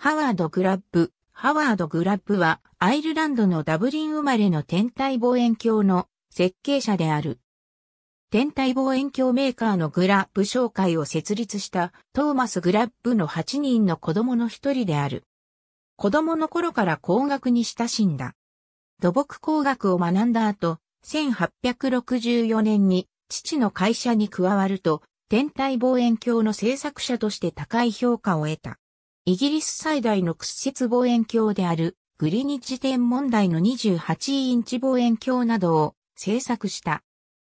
ハワード・グラップ。ハワード・グラップは、アイルランドのダブリン生まれの天体望遠鏡の設計者である。天体望遠鏡メーカーのグラップ商会を設立したトーマス・グラップの8人の子供の一人である。子供の頃から工学に親しんだ。土木工学を学んだ後、1864年に父の会社に加わると、天体望遠鏡の制作者として高い評価を得た。イギリス最大の屈折望遠鏡であるグリニッジ天文台の28インチ望遠鏡などを制作した。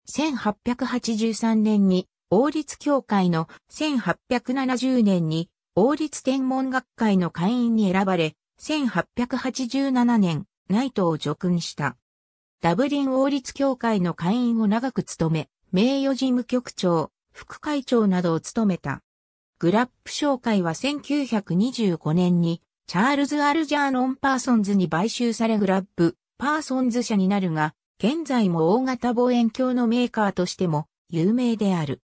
1883年に王立協会の1870年に王立天文学会の会員に選ばれ、1887年、ナイトを叙勲した。ダブリン王立協会の会員を長く務め、名誉事務局長、副会長などを務めた。グラップ商会は1925年にチャールズ・アルジャーノン・パーソンズに買収されグラップ、パーソンズ社になるが、現在も大型望遠鏡のメーカーとしても有名である。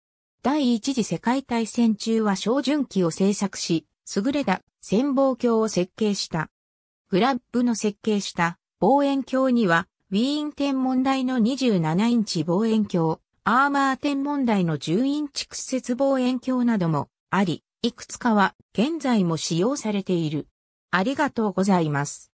第一次世界大戦中は照準器を製作し、優れた潜望鏡を設計した。グラップの設計した望遠鏡には、ウィーン天文台の27インチ望遠鏡、アーマー天文台の10インチ屈折望遠鏡などもあり、いくつかは現在も使用されている。ありがとうございます。